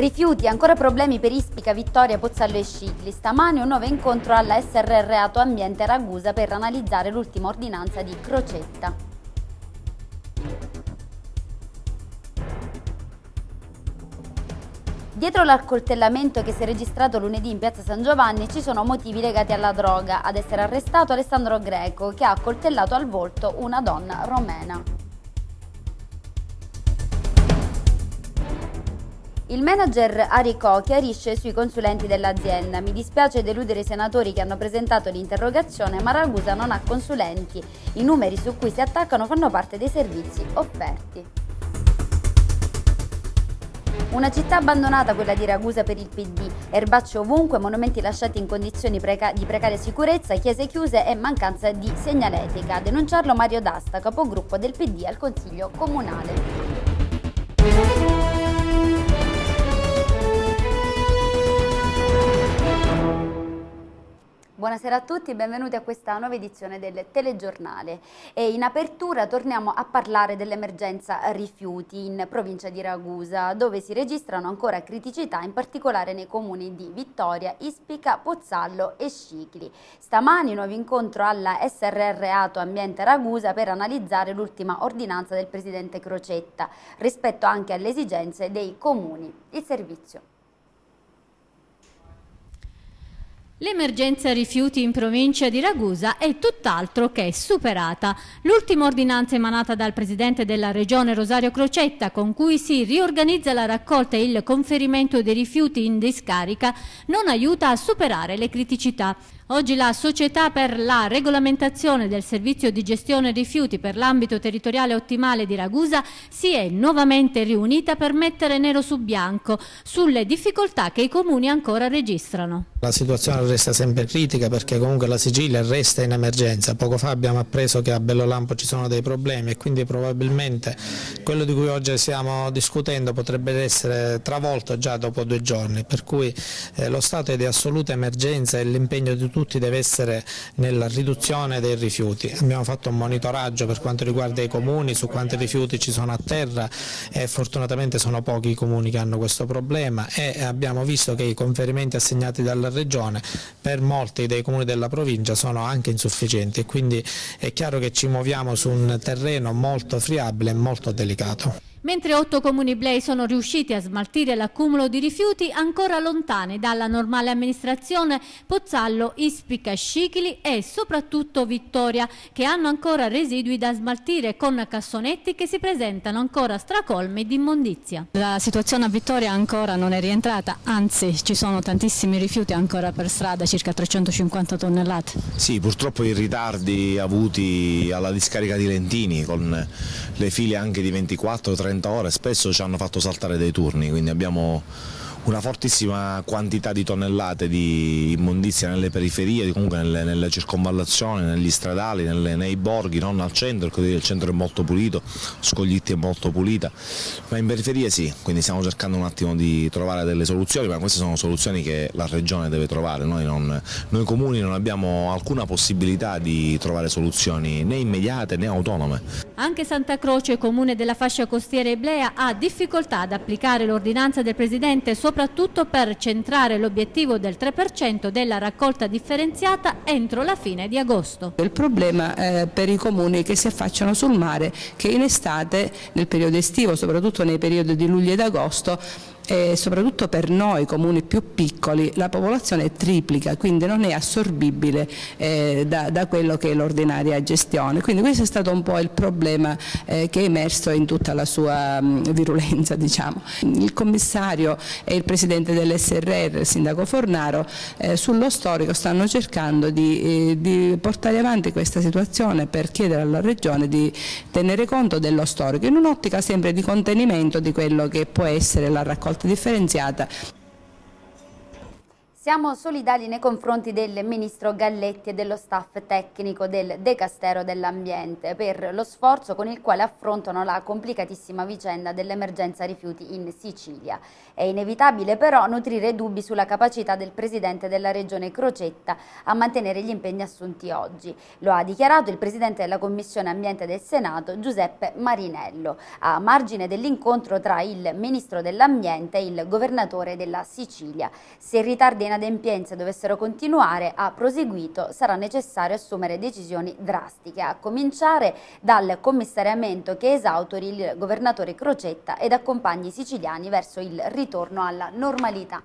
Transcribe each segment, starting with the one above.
Rifiuti, ancora problemi per Ispica, Vittoria, Pozzallo e Scicli. Stamane un nuovo incontro alla SRR Ato Ambiente Ragusa per analizzare l'ultima ordinanza di Crocetta. Dietro l'accoltellamento che si è registrato lunedì in piazza San Giovanni ci sono motivi legati alla droga. Ad essere arrestato Alessandro Greco che ha accoltellato al volto una donna romena. Il manager Aricò chiarisce sui consulenti dell'azienda. Mi dispiace deludere i senatori che hanno presentato l'interrogazione, ma Ragusa non ha consulenti. I numeri su cui si attaccano fanno parte dei servizi offerti. Una città abbandonata quella di Ragusa per il PD, erbacce ovunque, monumenti lasciati in condizioni preca di precaria sicurezza, chiese chiuse e mancanza di segnaletica. A denunciarlo Mario D'Asta, capogruppo del PD al Consiglio Comunale. Buonasera a tutti e benvenuti a questa nuova edizione del telegiornale. E in apertura torniamo a parlare dell'emergenza rifiuti in provincia di Ragusa, dove si registrano ancora criticità, in particolare nei comuni di Vittoria, Ispica, Pozzallo e Scicli. Stamani nuovo incontro alla SRR Ato Ambiente Ragusa per analizzare l'ultima ordinanza del presidente Crocetta rispetto anche alle esigenze dei comuni. Il servizio. L'emergenza rifiuti in provincia di Ragusa è tutt'altro che superata. L'ultima ordinanza emanata dal presidente della regione Rosario Crocetta con cui si riorganizza la raccolta e il conferimento dei rifiuti in discarica non aiuta a superare le criticità. Oggi la Società per la regolamentazione del servizio di gestione rifiuti per l'ambito territoriale ottimale di Ragusa si è nuovamente riunita per mettere nero su bianco sulle difficoltà che i comuni ancora registrano. La situazione resta sempre critica perché comunque la Sicilia resta in emergenza. Poco fa abbiamo appreso che a Bellolampo ci sono dei problemi e quindi probabilmente quello di cui oggi stiamo discutendo potrebbe essere travolto già dopo due giorni. Per cui eh, lo stato è di assoluta emergenza e l'impegno di tutti tutti deve essere nella riduzione dei rifiuti. Abbiamo fatto un monitoraggio per quanto riguarda i comuni, su quanti rifiuti ci sono a terra e fortunatamente sono pochi i comuni che hanno questo problema e abbiamo visto che i conferimenti assegnati dalla Regione per molti dei comuni della provincia sono anche insufficienti e quindi è chiaro che ci muoviamo su un terreno molto friabile e molto delicato. Mentre otto comuni blei sono riusciti a smaltire l'accumulo di rifiuti ancora lontani dalla normale amministrazione, Pozzallo, Ispica, Scicli e soprattutto Vittoria, che hanno ancora residui da smaltire con cassonetti che si presentano ancora stracolmi di immondizia. La situazione a Vittoria ancora non è rientrata, anzi ci sono tantissimi rifiuti ancora per strada, circa 350 tonnellate. Sì, purtroppo i ritardi avuti alla discarica di Lentini con le file anche di 24 30 30 ore, spesso ci hanno fatto saltare dei turni, quindi abbiamo una fortissima quantità di tonnellate di immondizia nelle periferie, comunque nelle, nelle circonvallazioni, negli stradali, nelle, nei borghi, non al centro, ecco, il centro è molto pulito, Scoglitti è molto pulita, ma in periferia sì, quindi stiamo cercando un attimo di trovare delle soluzioni, ma queste sono soluzioni che la Regione deve trovare, noi, non, noi comuni non abbiamo alcuna possibilità di trovare soluzioni né immediate né autonome. Anche Santa Croce, comune della fascia costiera Eblea, ha difficoltà ad applicare l'ordinanza del Presidente solo soprattutto per centrare l'obiettivo del 3% della raccolta differenziata entro la fine di agosto. Il problema eh, per i comuni che si affacciano sul mare che in estate, nel periodo estivo, soprattutto nei periodi di luglio ed agosto, e soprattutto per noi comuni più piccoli la popolazione è triplica, quindi non è assorbibile eh, da, da, quello che è l'ordinaria gestione. Quindi questo è stato un po' il problema eh, che è emerso in tutta la sua mh, mm, virulenza. Diciamo. Il commissario e il presidente dell'SRR, il sindaco Fornaro, eh, sullo storico stanno cercando di, eh, di portare avanti questa situazione per chiedere alla Regione di tenere conto dello storico, in un'ottica sempre di contenimento di quello che può essere la raccolta differenziata siamo solidali nei confronti del Ministro Galletti e dello staff tecnico del Decastero dell'Ambiente per lo sforzo con il quale affrontano la complicatissima vicenda dell'emergenza rifiuti in Sicilia. È inevitabile però nutrire dubbi sulla capacità del Presidente della Regione Crocetta a mantenere gli impegni assunti oggi. Lo ha dichiarato il Presidente della Commissione Ambiente del Senato, Giuseppe Marinello, a margine dell'incontro tra il Ministro dell'Ambiente e il Governatore della Sicilia. Se ritardi in inadempienze dovessero continuare, ha proseguito, sarà necessario assumere decisioni drastiche, a cominciare dal commissariamento che esautori il governatore Crocetta ed accompagni i siciliani verso il ritorno alla normalità.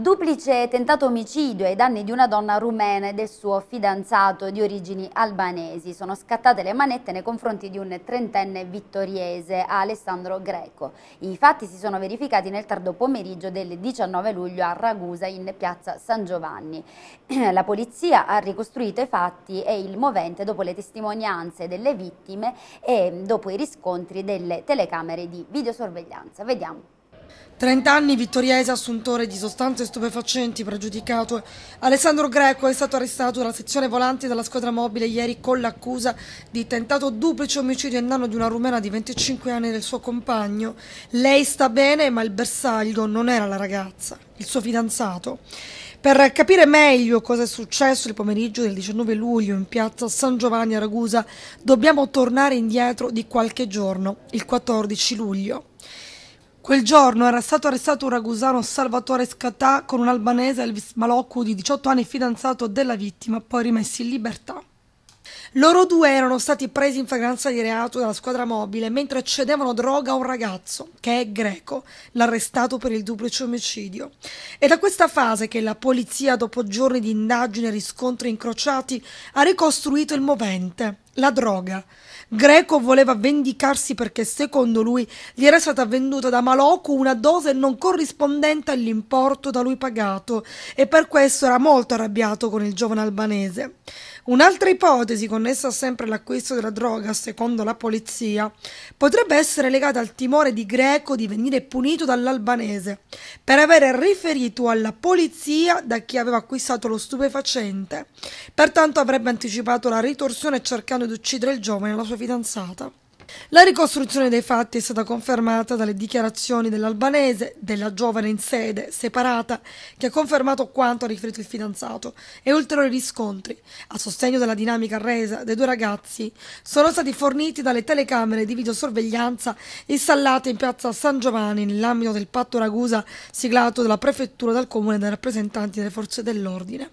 Duplice tentato omicidio ai danni di una donna rumena e del suo fidanzato di origini albanesi. Sono scattate le manette nei confronti di un trentenne vittoriese, Alessandro Greco. I fatti si sono verificati nel tardo pomeriggio del 19 luglio a Ragusa in piazza San Giovanni. La polizia ha ricostruito i fatti e il movente dopo le testimonianze delle vittime e dopo i riscontri delle telecamere di videosorveglianza. Vediamo. 30 anni vittoriese assuntore di sostanze stupefacenti pregiudicato. Alessandro Greco è stato arrestato dalla sezione volante della squadra mobile ieri con l'accusa di tentato duplice omicidio in danno di una rumena di 25 anni del suo compagno. Lei sta bene, ma il bersaglio non era la ragazza, il suo fidanzato. Per capire meglio cosa è successo il pomeriggio del 19 luglio in piazza San Giovanni a Ragusa, dobbiamo tornare indietro di qualche giorno, il 14 luglio. Quel giorno era stato arrestato un ragusano Salvatore Scatà con un albanese Elvis Malocco di 18 anni fidanzato della vittima, poi rimessi in libertà. Loro due erano stati presi in fragranza di reato dalla squadra mobile mentre cedevano droga a un ragazzo, che è greco, l'arrestato per il duplice omicidio. È da questa fase che la polizia, dopo giorni di indagine e riscontri incrociati, ha ricostruito il movente, la droga, Greco voleva vendicarsi perché secondo lui gli era stata venduta da Maloku una dose non corrispondente all'importo da lui pagato e per questo era molto arrabbiato con il giovane albanese. Un'altra ipotesi connessa sempre all'acquisto della droga, secondo la polizia, potrebbe essere legata al timore di Greco di venire punito dall'albanese per aver riferito alla polizia da chi aveva acquistato lo stupefacente, pertanto avrebbe anticipato la ritorsione cercando di uccidere il giovane e la sua fidanzata. La ricostruzione dei fatti è stata confermata dalle dichiarazioni dell'albanese, della giovane in sede separata, che ha confermato quanto ha riferito il fidanzato, e ulteriori riscontri, a sostegno della dinamica resa dei due ragazzi, sono stati forniti dalle telecamere di videosorveglianza installate in piazza San Giovanni nell'ambito del patto Ragusa siglato dalla prefettura dal comune dai rappresentanti delle forze dell'ordine.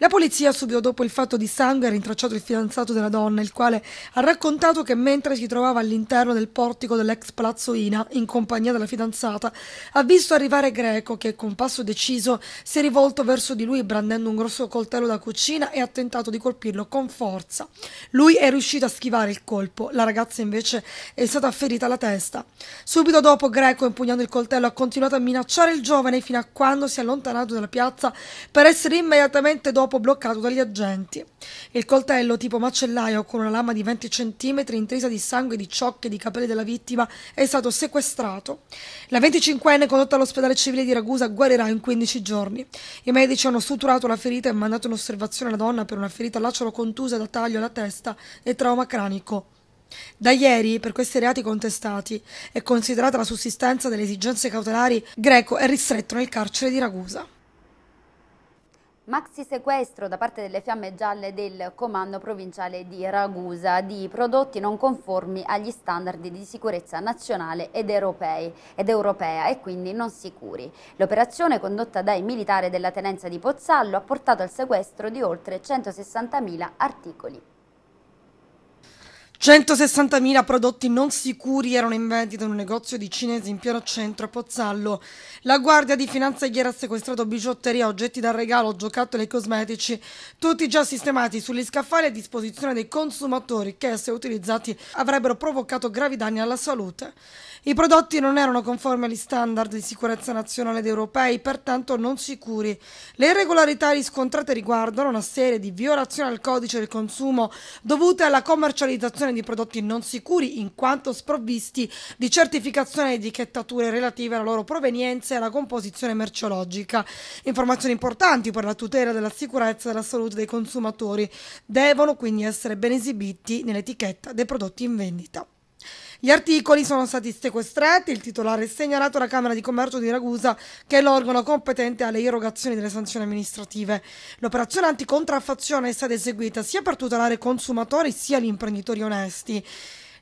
La polizia subito dopo il fatto di sangue ha rintracciato il fidanzato della donna, il quale ha raccontato che mentre si trovava all'interno del portico dell'ex palazzo Ina, in compagnia della fidanzata, ha visto arrivare Greco che con passo deciso si è rivolto verso di lui brandendo un grosso coltello da cucina e ha tentato di colpirlo con forza. Lui è riuscito a schivare il colpo, la ragazza invece è stata ferita alla testa. Subito dopo Greco, impugnando il coltello, ha continuato a minacciare il giovane fino a quando si è allontanato dalla piazza per essere immediatamente dopo dopo bloccato dagli agenti. Il coltello tipo macellaio con una lama di 20 cm intrisa di sangue, di ciocche e di capelli della vittima è stato sequestrato. La 25enne condotta all'ospedale civile di Ragusa guarirà in 15 giorni. I medici hanno suturato la ferita e mandato in osservazione la donna per una ferita lacero contusa da taglio alla testa e trauma cranico. Da ieri, per questi reati contestati e considerata la sussistenza delle esigenze cautelari, Greco è ristretto nel carcere di Ragusa. Maxi sequestro da parte delle fiamme gialle del comando provinciale di Ragusa di prodotti non conformi agli standard di sicurezza nazionale ed, europei, ed europea e quindi non sicuri. L'operazione condotta dai militari della tenenza di Pozzallo ha portato al sequestro di oltre 160.000 articoli. 160.000 prodotti non sicuri erano in vendita in un negozio di cinesi in pieno centro a Pozzallo. La Guardia di Finanza ieri ha sequestrato bigiotteria, oggetti da regalo, giocattoli e cosmetici, tutti già sistemati sugli scaffali a disposizione dei consumatori che, se utilizzati, avrebbero provocato gravi danni alla salute. I prodotti non erano conformi agli standard di sicurezza nazionale ed europei, pertanto non sicuri. Le irregolarità riscontrate riguardano una serie di violazioni al codice del consumo dovute alla commercializzazione l'importazione di prodotti non sicuri in quanto sprovvisti di certificazione e etichettature relative alla loro provenienza e alla composizione merceologica. Informazioni importanti per la tutela della sicurezza e della salute dei consumatori devono quindi essere ben esibiti nell'etichetta dei prodotti in vendita. Gli articoli sono stati sequestrati, il titolare è segnalato alla Camera di Commercio di Ragusa, che è l'organo competente alle erogazioni delle sanzioni amministrative. L'operazione anticontraffazione è stata eseguita sia per tutelare i consumatori sia gli imprenditori onesti.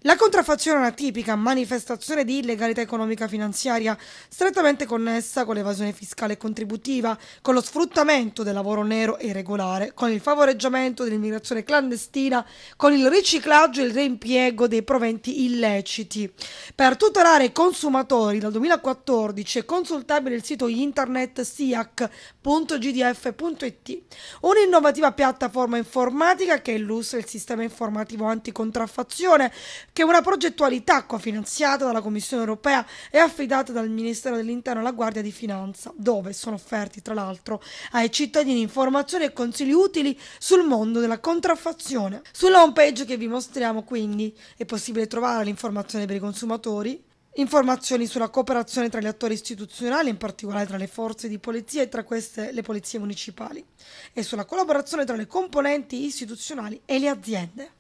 La contraffazione è una tipica manifestazione di illegalità economica finanziaria, strettamente connessa con l'evasione fiscale e contributiva, con lo sfruttamento del lavoro nero e irregolare, con il favoreggiamento dell'immigrazione clandestina, con il riciclaggio e il reimpiego dei proventi illeciti. Per tutelare i consumatori, dal 2014 è consultabile il sito internet siac.gdf.it, un'innovativa piattaforma informatica che illustra il sistema informativo anticontraffazione che una progettualità cofinanziata dalla Commissione europea e affidata dal Ministero dell'Interno alla Guardia di Finanza, dove sono offerti tra l'altro ai cittadini informazioni e consigli utili sul mondo della contraffazione. Sulla homepage che vi mostriamo quindi è possibile trovare l'informazione per i consumatori, informazioni sulla cooperazione tra gli attori istituzionali, in particolare tra le forze di polizia e tra queste le polizie municipali, e sulla collaborazione tra le componenti istituzionali e le aziende.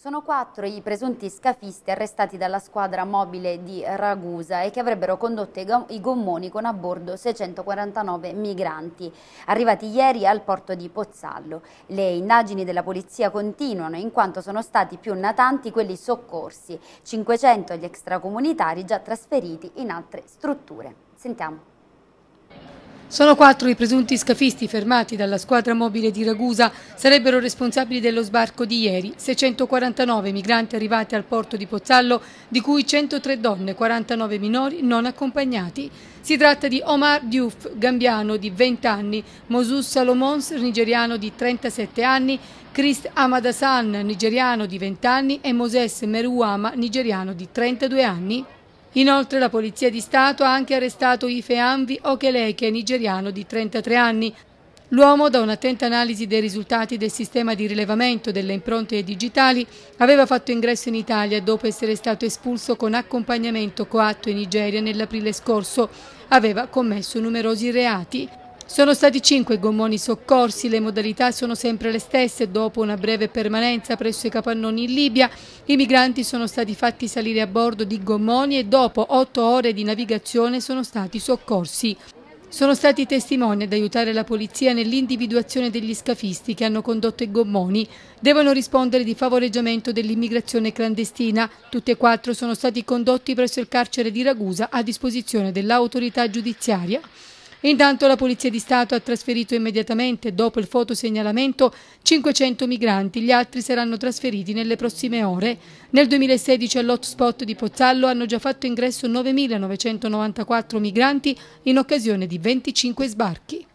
Sono quattro i presunti scafisti arrestati dalla squadra mobile di Ragusa e che avrebbero condotto i gommoni con a bordo 649 migranti, arrivati ieri al porto di Pozzallo. Le indagini della polizia continuano in quanto sono stati più natanti quelli soccorsi, 500 gli extracomunitari già trasferiti in altre strutture. Sentiamo. Sono quattro i presunti scafisti fermati dalla squadra mobile di Ragusa, sarebbero responsabili dello sbarco di ieri, 649 migranti arrivati al porto di Pozzallo, di cui 103 donne, e 49 minori non accompagnati. Si tratta di Omar Diouf, gambiano di 20 anni, Mosus Salomons, nigeriano di 37 anni, Chris Ahmad nigeriano di 20 anni e Moses Meruama, nigeriano di 32 anni. Inoltre la Polizia di Stato ha anche arrestato Ife Anvi Okeleke, nigeriano di 33 anni, L'uomo, da un'attenta analisi dei risultati del sistema di rilevamento delle impronte digitali, aveva fatto ingresso in Italia dopo essere stato espulso con accompagnamento coatto in Nigeria nell'aprile scorso. Aveva commesso numerosi reati. Sono stati cinque gommoni soccorsi, le modalità sono sempre le stesse. Dopo una breve permanenza presso i capannoni in Libia, i migranti sono stati fatti salire a bordo di gommoni e dopo otto ore di navigazione sono stati soccorsi. Sono stati testimoni ad aiutare la polizia nell'individuazione degli scafisti che hanno condotto i gommoni. Devono rispondere di favoreggiamento dell'immigrazione clandestina. Tutti e quattro sono stati condotti presso il carcere di Ragusa a disposizione dell'autorità giudiziaria. Intanto la Polizia di Stato ha trasferito immediatamente, dopo il fotosegnalamento, 500 migranti, gli altri saranno trasferiti nelle prossime ore. Nel 2016 all'hotspot di Pozzallo hanno già fatto ingresso 9.994 migranti in occasione di 25 sbarchi.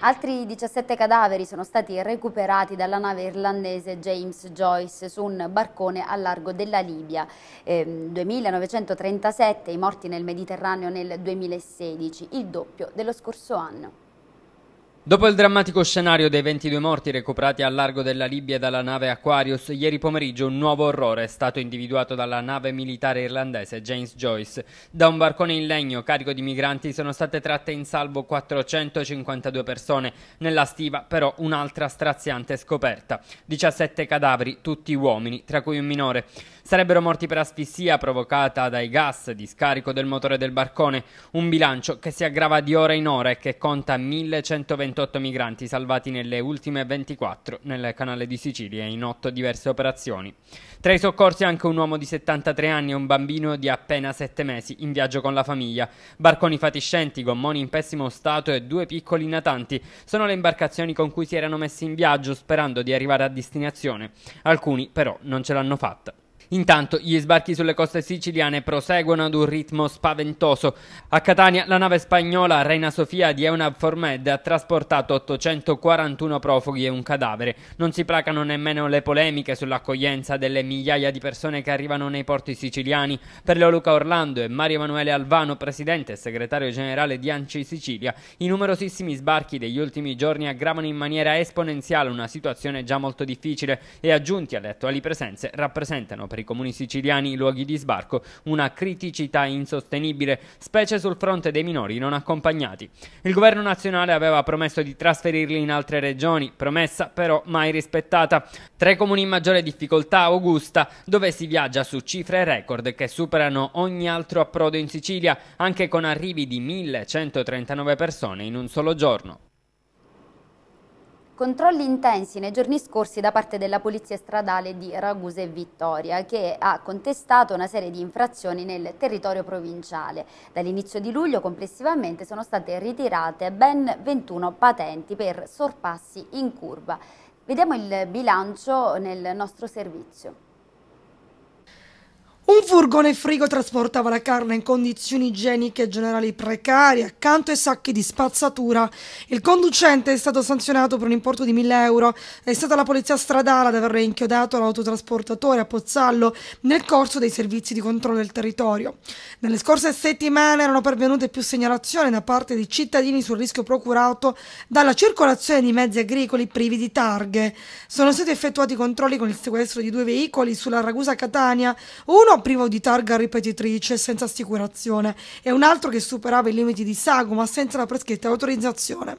Altri 17 cadaveri sono stati recuperati dalla nave irlandese James Joyce su un barcone a largo della Libia. Eh, 2937 i morti nel Mediterraneo nel 2016, il doppio dello scorso anno. Dopo il drammatico scenario dei 22 morti recuperati al largo della Libia dalla nave Aquarius, ieri pomeriggio un nuovo orrore è stato individuato dalla nave militare irlandese James Joyce. Da un barcone in legno carico di migranti sono state tratte in salvo 452 persone, nella stiva però un'altra straziante scoperta. 17 cadaveri, tutti uomini, tra cui un minore. Sarebbero morti per asfissia provocata dai gas di scarico del motore del barcone, un bilancio che si aggrava di ora in ora e che conta 1121 108 migranti salvati nelle ultime 24 nel canale di Sicilia in otto diverse operazioni. Tra i soccorsi anche un uomo di 73 anni e un bambino di appena 7 mesi in viaggio con la famiglia. Barconi fatiscenti, gommoni in pessimo stato e due piccoli natanti sono le imbarcazioni con cui si erano messi in viaggio sperando di arrivare a destinazione. Alcuni però non ce l'hanno fatta. Intanto gli sbarchi sulle coste siciliane proseguono ad un ritmo spaventoso. A Catania la nave spagnola Reina Sofia di Eunab Formed ha trasportato 841 profughi e un cadavere. Non si placano nemmeno le polemiche sull'accoglienza delle migliaia di persone che arrivano nei porti siciliani. Per Leo Luca Orlando e Mario Emanuele Alvano, presidente e segretario generale di Anci Sicilia, i numerosissimi sbarchi degli ultimi giorni aggravano in maniera esponenziale una situazione già molto difficile e aggiunti alle attuali presenze rappresentano per per comuni siciliani i luoghi di sbarco una criticità insostenibile, specie sul fronte dei minori non accompagnati. Il governo nazionale aveva promesso di trasferirli in altre regioni, promessa però mai rispettata. Tra i comuni in maggiore difficoltà Augusta, dove si viaggia su cifre record che superano ogni altro approdo in Sicilia, anche con arrivi di 1139 persone in un solo giorno. Controlli intensi nei giorni scorsi da parte della Polizia Stradale di Ragusa e Vittoria, che ha contestato una serie di infrazioni nel territorio provinciale. Dall'inizio di luglio complessivamente sono state ritirate ben 21 patenti per sorpassi in curva. Vediamo il bilancio nel nostro servizio. Un furgone frigo trasportava la carne in condizioni igieniche generali precarie, accanto ai sacchi di spazzatura. Il conducente è stato sanzionato per un importo di 1000 euro. È stata la polizia stradale ad aver inchiodato l'autotrasportatore a Pozzallo nel corso dei servizi di controllo del territorio. Nelle scorse settimane erano pervenute più segnalazioni da parte di cittadini sul rischio procurato dalla circolazione di mezzi agricoli privi di targhe. Sono stati effettuati controlli con il sequestro di due veicoli sulla Ragusa Catania, uno privo di targa ripetitrice senza assicurazione e un altro che superava i limiti di sagoma senza la prescritta autorizzazione.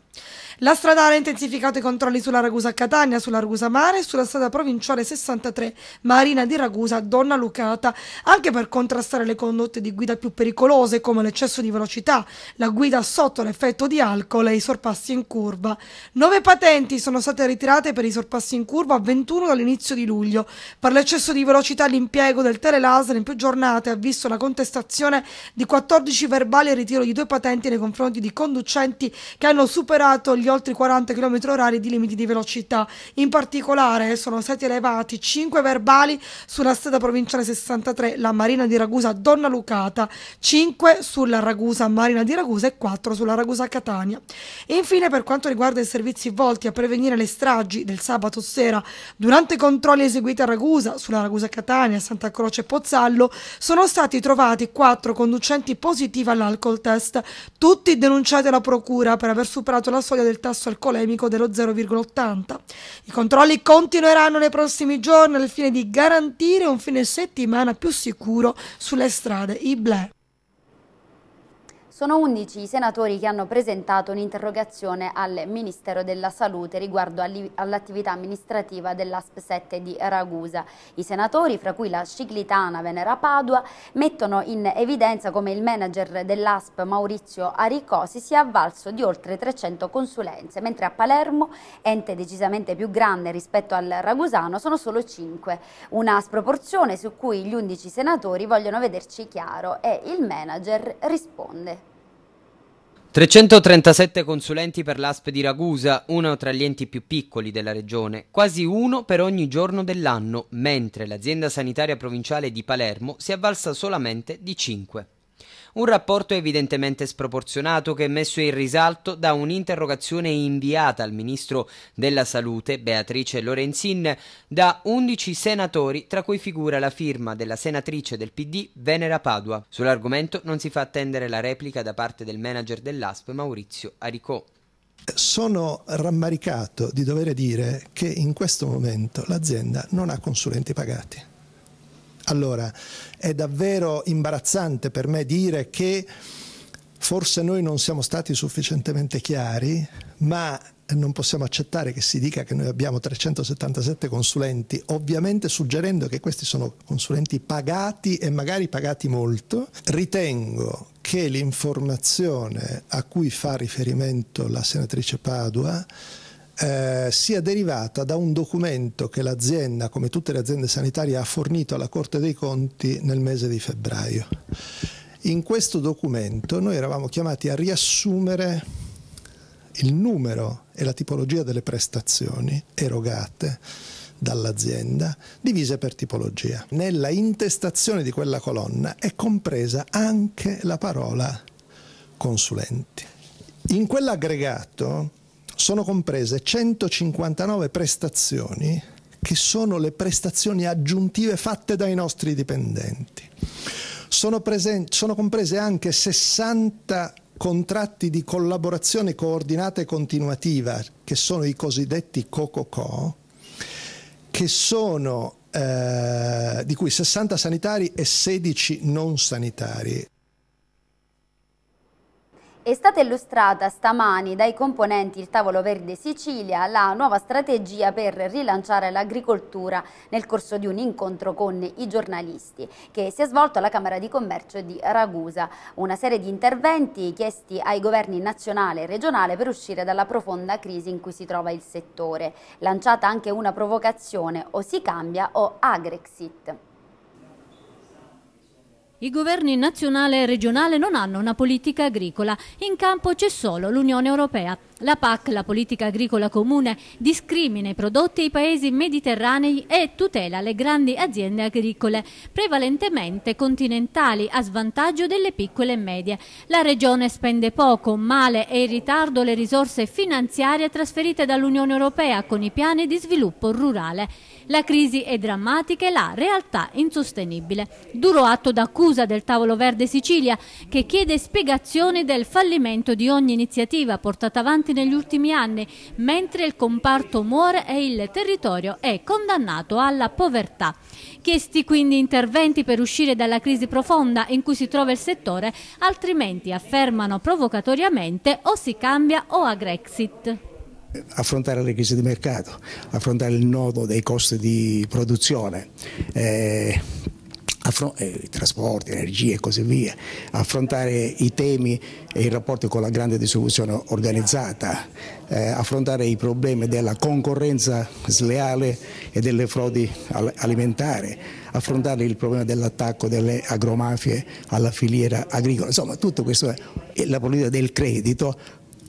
La stradale ha intensificato i controlli sulla Ragusa Catania, sulla Ragusa Mare e sulla strada provinciale 63 Marina di Ragusa Donna Lucata, anche per contrastare le condotte di guida più pericolose come l'eccesso di velocità, la guida sotto l'effetto di alcol e i sorpassi in curva. Nove patenti sono state ritirate per i sorpassi in curva, 21 dall'inizio di luglio. Per l'eccesso di velocità l'impiego del telelaser in più giornate ha visto la contestazione di 14 verbali e ritiro di due patenti nei confronti di conducenti che hanno superato gli oltre 40 km orari di limiti di velocità. In particolare sono stati elevati 5 verbali sulla strada provinciale 63, la Marina di Ragusa Donna Lucata, 5 sulla Ragusa Marina di Ragusa e 4 sulla Ragusa Catania. E infine per quanto riguarda i servizi volti a prevenire le stragi del sabato sera durante i controlli eseguiti a Ragusa, sulla Ragusa Catania, Santa Croce e Pozzallo, sono stati trovati 4 conducenti positivi all'alcol test, tutti denunciati alla procura per aver superato la soglia del tasso alcolemico dello 0,80. I controlli continueranno nei prossimi giorni al fine di garantire un fine settimana più sicuro sulle strade I Black. Sono 11 i senatori che hanno presentato un'interrogazione al Ministero della Salute riguardo all'attività amministrativa dell'ASP 7 di Ragusa. I senatori, fra cui la ciclitana Venera Padua, mettono in evidenza come il manager dell'ASP Maurizio Aricosi sia avvalso di oltre 300 consulenze, mentre a Palermo, ente decisamente più grande rispetto al ragusano, sono solo 5. Una sproporzione su cui gli 11 senatori vogliono vederci chiaro e il manager risponde. 337 consulenti per l'ASP di Ragusa, uno tra gli enti più piccoli della regione, quasi uno per ogni giorno dell'anno, mentre l'azienda sanitaria provinciale di Palermo si è avvalsa solamente di 5. Un rapporto evidentemente sproporzionato che è messo in risalto da un'interrogazione inviata al ministro della Salute, Beatrice Lorenzin, da 11 senatori, tra cui figura la firma della senatrice del PD Venera Padua. Sull'argomento non si fa attendere la replica da parte del manager dell'ASP Maurizio Aricò. Sono rammaricato di dover dire che in questo momento l'azienda non ha consulenti pagati. Allora, è davvero imbarazzante per me dire che forse noi non siamo stati sufficientemente chiari, ma non possiamo accettare che si dica che noi abbiamo 377 consulenti, ovviamente suggerendo che questi sono consulenti pagati e magari pagati molto. Ritengo che l'informazione a cui fa riferimento la senatrice Padua eh, sia derivata da un documento che l'azienda, come tutte le aziende sanitarie, ha fornito alla Corte dei Conti nel mese di febbraio. In questo documento noi eravamo chiamati a riassumere il numero e la tipologia delle prestazioni erogate dall'azienda, divise per tipologia. Nella intestazione di quella colonna è compresa anche la parola consulenti. In quell'aggregato sono comprese 159 prestazioni che sono le prestazioni aggiuntive fatte dai nostri dipendenti. Sono, sono comprese anche 60 contratti di collaborazione coordinata e continuativa, che sono i cosiddetti COCOCO, che sono eh, di cui 60 sanitari e 16 non sanitari. È stata illustrata stamani dai componenti il Tavolo Verde Sicilia la nuova strategia per rilanciare l'agricoltura nel corso di un incontro con i giornalisti che si è svolto alla Camera di Commercio di Ragusa. Una serie di interventi chiesti ai governi nazionale e regionale per uscire dalla profonda crisi in cui si trova il settore. Lanciata anche una provocazione o si cambia o Agrexit. I governi nazionale e regionale non hanno una politica agricola, in campo c'è solo l'Unione Europea. La PAC, la politica agricola comune, discrimina i prodotti e i paesi mediterranei e tutela le grandi aziende agricole, prevalentemente continentali, a svantaggio delle piccole e medie. La regione spende poco, male e in ritardo le risorse finanziarie trasferite dall'Unione Europea con i piani di sviluppo rurale. La crisi è drammatica e la realtà insostenibile. Duro atto d'accusa del Tavolo Verde Sicilia che chiede spiegazioni del fallimento di ogni iniziativa portata avanti importanti negli ultimi anni, mentre il comparto muore e il territorio è condannato alla povertà. Chiesti quindi interventi per uscire dalla crisi profonda in cui si trova il settore, altrimenti affermano provocatoriamente o si cambia o a Grexit affrontare le crisi di mercato, affrontare il nodo dei costi di produzione, eh, eh, trasporti, energie e così via, affrontare i temi e i rapporti con la grande distribuzione organizzata, eh, affrontare i problemi della concorrenza sleale e delle frodi alimentari, affrontare il problema dell'attacco delle agromafie alla filiera agricola, insomma tutto questo è la politica del credito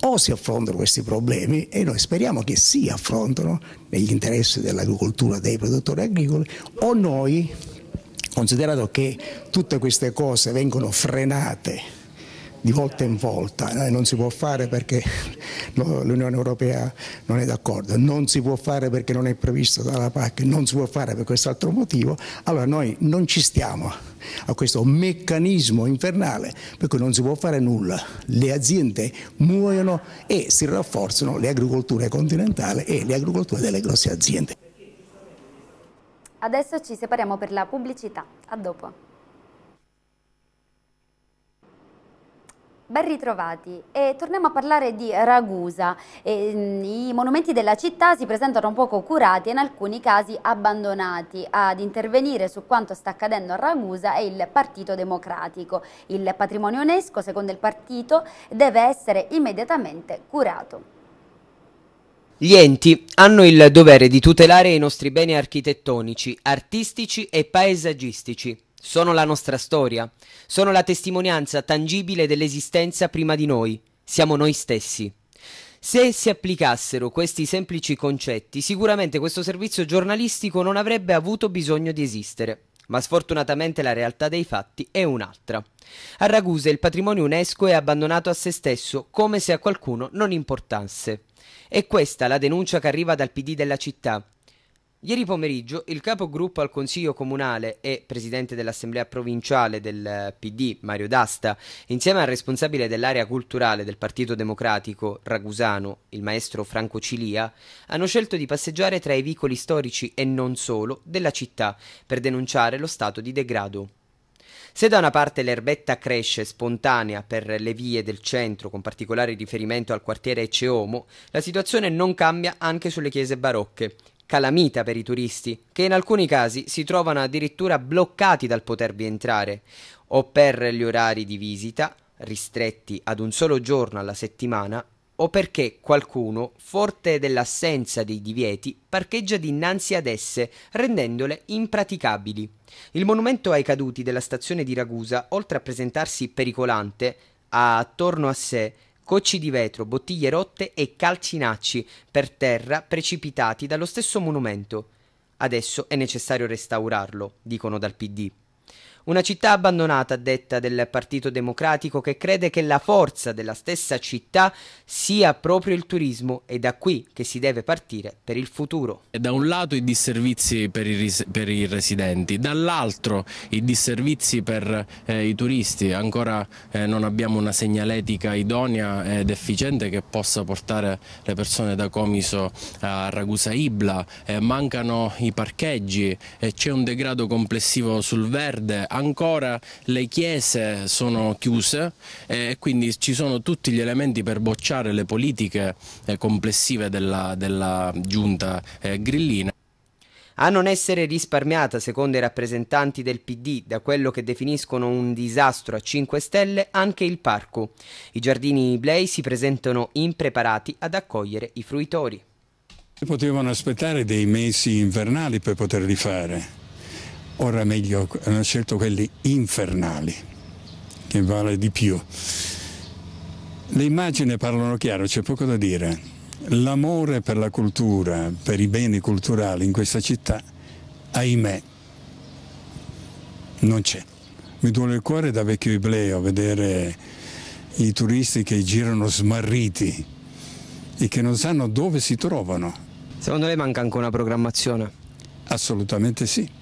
o si affrontano questi problemi e noi speriamo che si affrontano negli interessi dell'agricoltura dei produttori agricoli o noi Considerato che tutte queste cose vengono frenate di volta in volta, eh, non si può fare perché l'Unione Europea non è d'accordo, non si può fare perché non è previsto dalla PAC, non si può fare per quest'altro motivo, allora noi non ci stiamo a questo meccanismo infernale per cui non si può fare nulla, le aziende muoiono e si rafforzano le agricolture continentali e le agricolture delle grosse aziende. Adesso ci separiamo per la pubblicità. A dopo. Ben ritrovati e torniamo a parlare di Ragusa. E, mm, I monumenti della città si presentano poco curati e in alcuni casi abbandonati. Ad intervenire su quanto sta accadendo a Ragusa è il Partito Democratico. Il patrimonio UNESCO, secondo il partito, deve essere immediatamente curato. Gli enti hanno il dovere di tutelare i nostri beni architettonici, artistici e paesaggistici. Sono la nostra storia, sono la testimonianza tangibile dell'esistenza prima di noi, siamo noi stessi. Se si applicassero questi semplici concetti, sicuramente questo servizio giornalistico non avrebbe avuto bisogno di esistere ma sfortunatamente la realtà dei fatti è un'altra. A Ragusa il patrimonio UNESCO è abbandonato a se stesso, come se a qualcuno non importasse. È questa la denuncia che arriva dal PD della città, Ieri pomeriggio il capogruppo al Consiglio Comunale e presidente dell'Assemblea Provinciale del eh, PD, Mario D'Asta, insieme al responsabile dell'area culturale del Partito Democratico ragusano, il maestro Franco Cilia, hanno scelto di passeggiare tra i vicoli storici e non solo della città per denunciare lo stato di degrado. Se da una parte l'erbetta cresce spontanea per le vie del centro, con particolare riferimento al quartiere Ecceomo, la situazione non cambia anche sulle chiese barocche, calamita per i turisti, che in alcuni casi si trovano addirittura bloccati dal potervi entrare, o per gli orari di visita, ristretti ad un solo giorno alla settimana, o perché qualcuno, forte dell'assenza dei divieti, parcheggia dinanzi ad esse, rendendole impraticabili. Il monumento ai caduti della stazione di Ragusa, oltre a presentarsi pericolante, ha attorno a sé cocci di vetro, bottiglie rotte e calcinacci per terra precipitati dallo stesso monumento. Adesso è necessario restaurarlo, dicono dal PD. Una città abbandonata, a detta del Partito Democratico, che crede che la forza della stessa città sia proprio il turismo e da qui che si deve partire per il futuro. Da un lato i disservizi per i, per i residenti, dall'altro i disservizi per eh, i turisti. Ancora eh, non abbiamo una segnaletica idonea ed efficiente che possa portare le persone da Comiso a Ragusa Ibla, eh, mancano i parcheggi, eh, c'è un degrado complessivo sul verde, ancora le chiese sono chiuse eh, e quindi ci sono tutti gli elementi per bocciare le politiche eh, complessive della, della giunta eh, grillina. A non essere risparmiata, secondo i rappresentanti del PD, da quello che definiscono un disastro a 5 stelle, anche il parco. I giardini Iblei si presentano impreparati ad accogliere i fruitori. Potevano aspettare dei mesi invernali per poterli fare ora meglio hanno scelto quelli infernali, che vale di più. Le immagini parlano chiaro, c'è poco da dire. L'amore per la cultura, per i beni culturali in questa città, ahimè, non c'è. Mi duole il cuore da vecchio ibleo vedere i turisti che girano smarriti e che non sanno dove si trovano. Secondo lei manca ancora una programmazione? Assolutamente sì.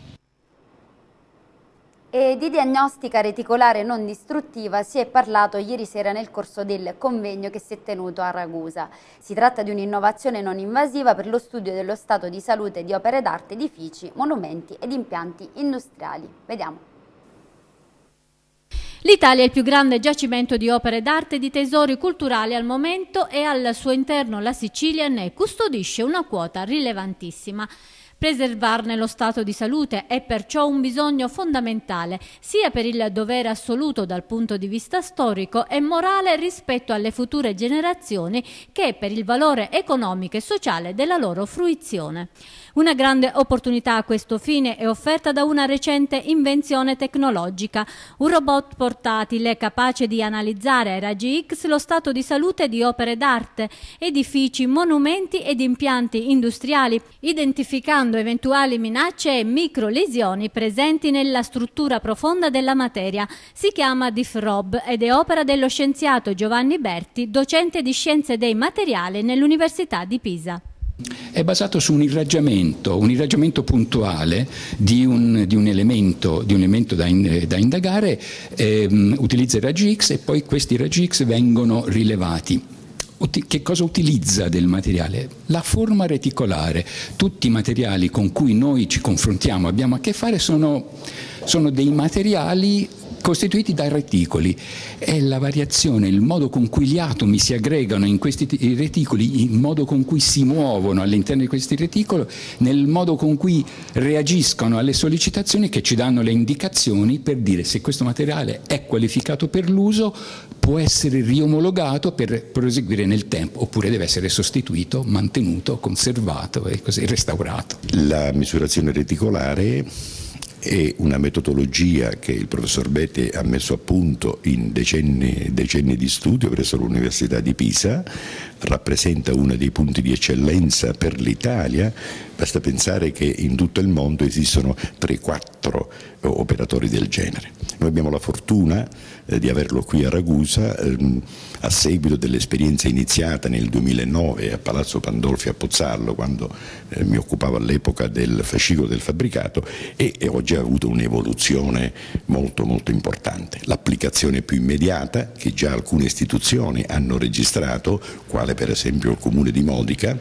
E di diagnostica reticolare non distruttiva si è parlato ieri sera nel corso del convegno che si è tenuto a Ragusa. Si tratta di un'innovazione non invasiva per lo studio dello stato di salute di opere d'arte, edifici, monumenti ed impianti industriali. Vediamo. L'Italia è il più grande giacimento di opere d'arte e di tesori culturali al momento e al suo interno la Sicilia ne custodisce una quota rilevantissima. Preservarne lo stato di salute è perciò un bisogno fondamentale sia per il dovere assoluto dal punto di vista storico e morale rispetto alle future generazioni che per il valore economico e sociale della loro fruizione. Una grande opportunità a questo fine è offerta da una recente invenzione tecnologica, un robot portatile capace di analizzare ai raggi X lo stato di salute di opere d'arte, edifici, monumenti ed impianti industriali, identificando valutando eventuali minacce e microlesioni presenti nella struttura profonda della materia. Si chiama DIFROB ed è opera dello scienziato Giovanni Berti, docente di scienze dei materiali nell'Università di Pisa. È basato su un irraggiamento, un irraggiamento puntuale di un, di un, elemento, di un elemento, da, in, da indagare, ehm, utilizza i raggi X e poi questi raggi X vengono rilevati che cosa utilizza del materiale? La forma reticolare. Tutti i materiali con cui noi ci confrontiamo, abbiamo a che fare, sono, sono dei materiali costituiti da reticoli. È la variazione, il modo con cui gli atomi si aggregano in questi reticoli, il modo con cui si muovono all'interno di questi reticoli, nel modo con cui reagiscono alle sollecitazioni che ci danno le indicazioni per dire se questo materiale è qualificato per l'uso, può essere riomologato per proseguire nel tempo, oppure deve essere sostituito, mantenuto, conservato e così restaurato. La misurazione reticolare e una metodologia che il professor Betti ha messo a punto in decenni, decenni di studio presso l'Università di Pisa, rappresenta uno dei punti di eccellenza per l'Italia, basta pensare che in tutto il mondo esistono 3-4 eh, operatori del genere. Noi abbiamo la fortuna eh, di averlo qui a Ragusa. Ehm, a seguito dell'esperienza iniziata nel 2009 a Palazzo Pandolfi a Pozzallo quando eh, mi occupavo all'epoca del fascicolo del fabbricato e, e oggi ha avuto un'evoluzione molto molto importante. L'applicazione più immediata che già alcune istituzioni hanno registrato, quale per esempio il Comune di Modica,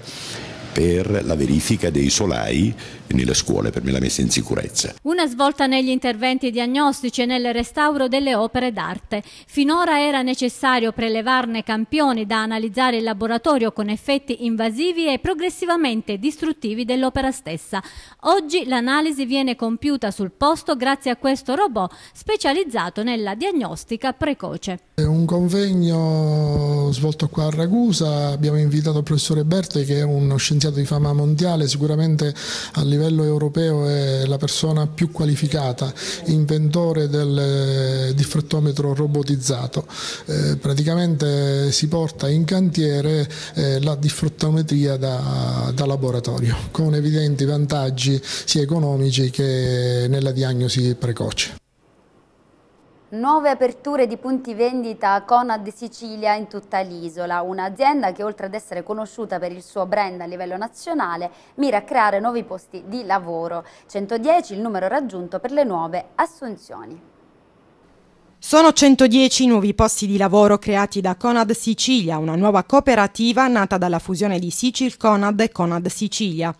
per la verifica dei solai nelle scuole per me la messa in sicurezza. Una svolta negli interventi diagnostici e nel restauro delle opere d'arte. Finora era necessario prelevarne campioni da analizzare in laboratorio con effetti invasivi e progressivamente distruttivi dell'opera stessa. Oggi l'analisi viene compiuta sul posto grazie a questo robot specializzato nella diagnostica precoce. È un convegno svolto qua a Ragusa, abbiamo invitato il professore Berte che è uno scienziato scienziato di fama mondiale, sicuramente a livello europeo è la persona più qualificata, inventore del eh, diffrattometro robotizzato. Eh, praticamente si porta in cantiere eh, la diffrattometria da, da laboratorio, con evidenti vantaggi sia economici che nella diagnosi precoce. Nuove aperture di punti vendita Conad Sicilia in tutta l'isola, un'azienda che oltre ad essere conosciuta per il suo brand a livello nazionale mira a creare nuovi posti di lavoro, 110 il numero raggiunto per le nuove assunzioni. Sono 110 i nuovi posti di lavoro creati da Conad Sicilia, una nuova cooperativa nata dalla fusione di Sicil Conad e Conad Sicilia.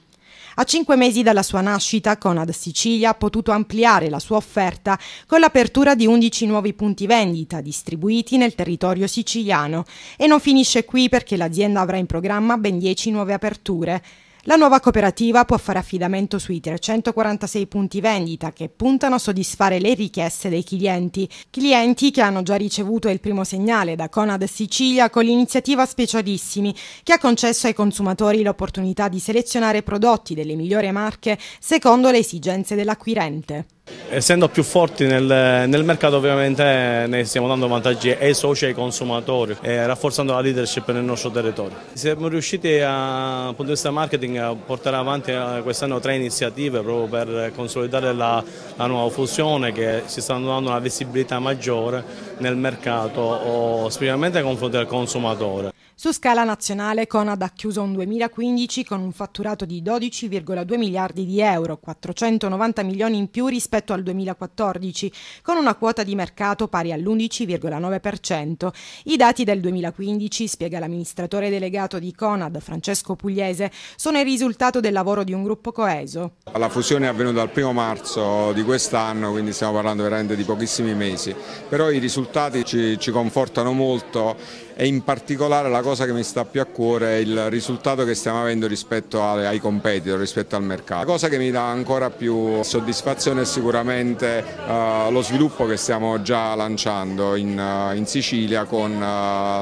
A cinque mesi dalla sua nascita, Conad Sicilia ha potuto ampliare la sua offerta con l'apertura di 11 nuovi punti vendita distribuiti nel territorio siciliano. E non finisce qui perché l'azienda avrà in programma ben 10 nuove aperture. La nuova cooperativa può fare affidamento sui 346 punti vendita che puntano a soddisfare le richieste dei clienti, clienti che hanno già ricevuto il primo segnale da Conad Sicilia con l'iniziativa Specialissimi che ha concesso ai consumatori l'opportunità di selezionare prodotti delle migliori marche secondo le esigenze dell'acquirente. Essendo più forti nel, nel, mercato ovviamente ne stiamo dando vantaggi ai soci e ai consumatori, e eh, rafforzando la leadership nel nostro territorio. Siamo riusciti a, dal punto di vista marketing a portare avanti eh, quest'anno tre iniziative proprio per consolidare la, la nuova fusione che ci sta dando una visibilità maggiore nel mercato, specialmente nei confronti del consumatore. Su scala nazionale Conad ha chiuso un 2015 con un fatturato di 12,2 miliardi di euro, 490 milioni in più rispetto al 2014, con una quota di mercato pari all'11,9%. I dati del 2015, spiega l'amministratore delegato di Conad, Francesco Pugliese, sono il risultato del lavoro di un gruppo coeso. La fusione è avvenuta il primo marzo di quest'anno, quindi stiamo parlando veramente di pochissimi mesi, però i risultati ci, ci confortano molto e in particolare la cosa che mi sta più a cuore è il risultato che stiamo avendo rispetto ai competitor, rispetto al mercato. La cosa che mi dà ancora più soddisfazione è sicuramente uh, lo sviluppo che stiamo già lanciando in, uh, in Sicilia con uh,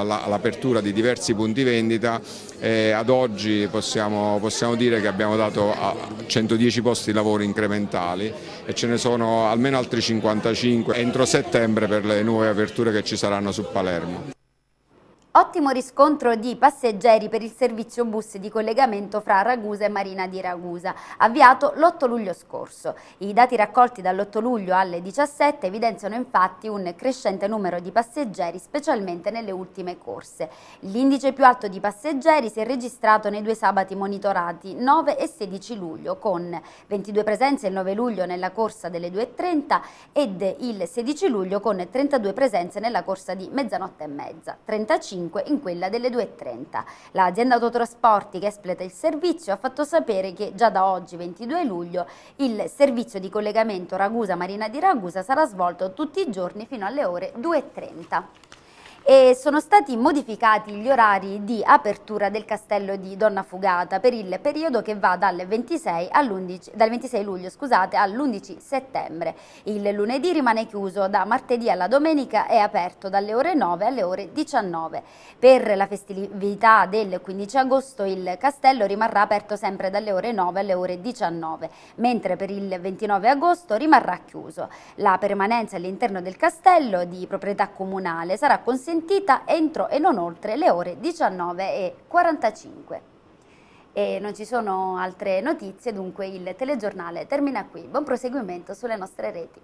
l'apertura la, di diversi punti vendita e ad oggi possiamo, possiamo dire che abbiamo dato 110 posti di lavoro incrementali e ce ne sono almeno altri 55 entro settembre per le nuove aperture che ci saranno su Palermo. Ottimo riscontro di passeggeri per il servizio bus di collegamento fra Ragusa e Marina di Ragusa, avviato l'8 luglio scorso. I dati raccolti dall'8 luglio alle 17 evidenziano infatti un crescente numero di passeggeri, specialmente nelle ultime corse. L'indice più alto di passeggeri si è registrato nei due sabati monitorati, 9 e 16 luglio, con 22 presenze il 9 luglio nella corsa delle 2.30 ed il 16 luglio con 32 presenze nella corsa di mezzanotte e mezza, 35 25 in quella delle 2.30. L'azienda autotrasporti che espleta il servizio ha fatto sapere che già da oggi 22 luglio il servizio di collegamento Ragusa-Marina di Ragusa sarà svolto tutti i giorni fino alle ore 2.30 e sono stati modificati gli orari di apertura del castello di Donna Fugata per il periodo che va dal 26, dal 26 luglio all'11 settembre. Il lunedì rimane chiuso da martedì alla domenica e aperto dalle ore 9 alle ore 19. Per la festività del 15 agosto il castello rimarrà aperto sempre dalle ore 9 alle ore 19, mentre per il 29 agosto rimarrà chiuso. La permanenza all'interno del castello di proprietà comunale sarà consentita consentita entro e non oltre le ore 19.45. E non ci sono altre notizie, dunque il telegiornale termina qui. Buon proseguimento sulle nostre reti.